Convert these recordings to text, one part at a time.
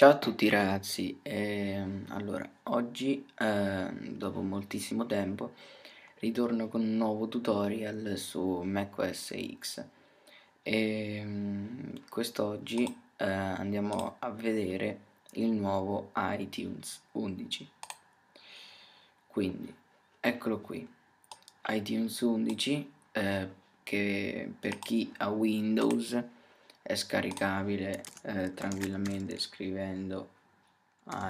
Ciao a tutti ragazzi, e, ehm, allora oggi eh, dopo moltissimo tempo ritorno con un nuovo tutorial su macOS X e ehm, quest'oggi eh, andiamo a vedere il nuovo iTunes 11 quindi eccolo qui iTunes 11 eh, che per chi ha Windows è scaricabile eh, tranquillamente scrivendo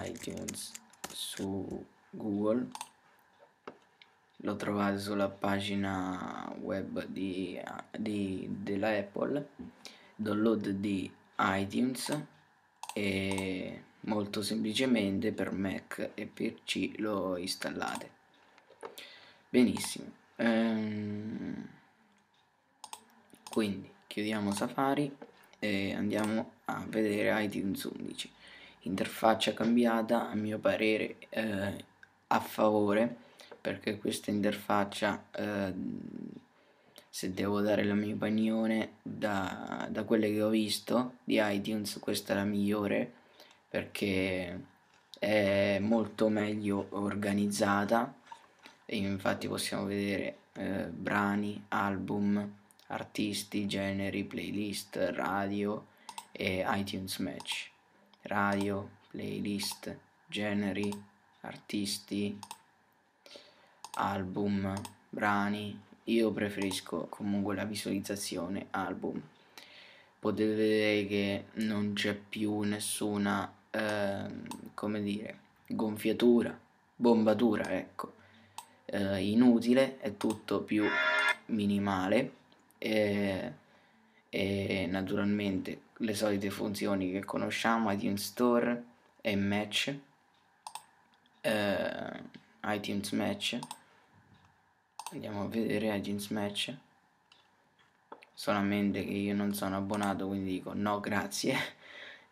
iTunes su Google lo trovate sulla pagina web di, di, della Apple download di iTunes e molto semplicemente per Mac e PC lo installate benissimo ehm, quindi chiudiamo Safari eh, andiamo a vedere iTunes 11 interfaccia cambiata a mio parere eh, a favore perché questa interfaccia eh, se devo dare la mia opinione da, da quelle che ho visto di iTunes questa è la migliore perché è molto meglio organizzata e infatti possiamo vedere eh, brani, album artisti, generi, playlist, radio e iTunes Match. Radio, playlist, generi, artisti, album, brani. Io preferisco comunque la visualizzazione album. Potete vedere che non c'è più nessuna, eh, come dire, gonfiatura, bombatura, ecco. Eh, inutile, è tutto più minimale e, e naturalmente le solite funzioni che conosciamo iTunes Store e Match eh, iTunes Match andiamo a vedere iTunes Match solamente che io non sono abbonato quindi dico no grazie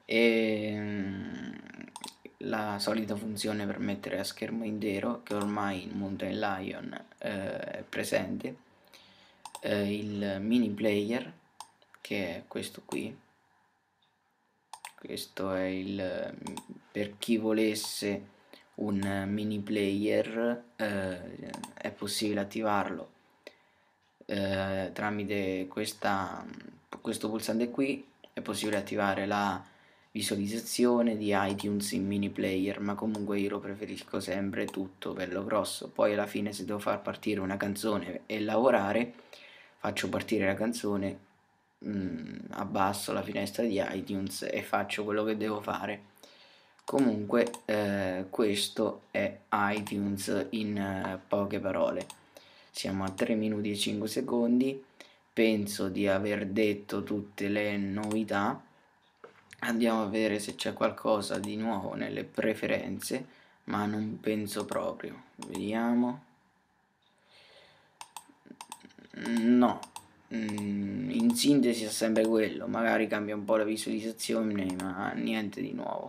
e mm, la solita funzione per mettere a schermo intero che ormai in Mountain Lion eh, è presente eh, il mini player che è questo qui questo è il per chi volesse un mini player eh, è possibile attivarlo eh, tramite questa, questo pulsante qui è possibile attivare la visualizzazione di iTunes in mini player ma comunque io lo preferisco sempre tutto bello grosso poi alla fine se devo far partire una canzone e lavorare faccio partire la canzone, mh, mm, abbasso la finestra di iTunes e faccio quello che devo fare. Comunque eh, questo è iTunes in eh, poche parole. Siamo a 3 minuti e 5 secondi, penso di aver detto tutte le novità. Andiamo a vedere se c'è qualcosa di nuovo nelle preferenze, ma non penso proprio. Vediamo. Mm, no mm, in sintesi è sempre quello magari cambia un po' la visualizzazione ma niente di nuovo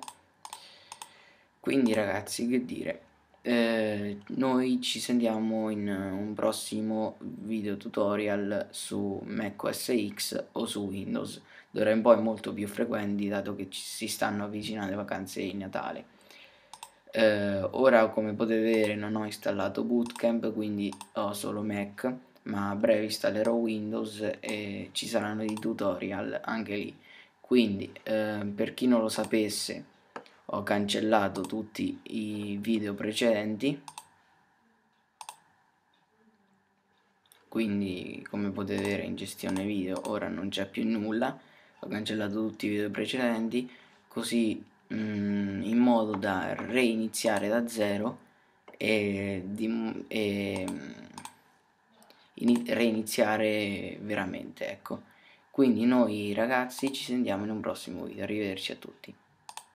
quindi ragazzi che dire eh, noi ci sentiamo in eh, un prossimo video tutorial su macOS X o su Windows d'ora in poi molto più frequenti dato che ci, si stanno avvicinando le vacanze di Natale eh, ora come potete vedere non ho installato Bootcamp quindi ho solo Mac ma a breve installerò Windows e ci saranno dei tutorial anche lì quindi eh, per chi non lo sapesse ho cancellato tutti i video precedenti quindi come potete vedere in gestione video ora non c'è più nulla ho cancellato tutti i video precedenti così mh, mm, in modo da reiniziare da zero e, di, e mm, reiniziare veramente ecco quindi noi ragazzi ci sentiamo in un prossimo video arrivederci a tutti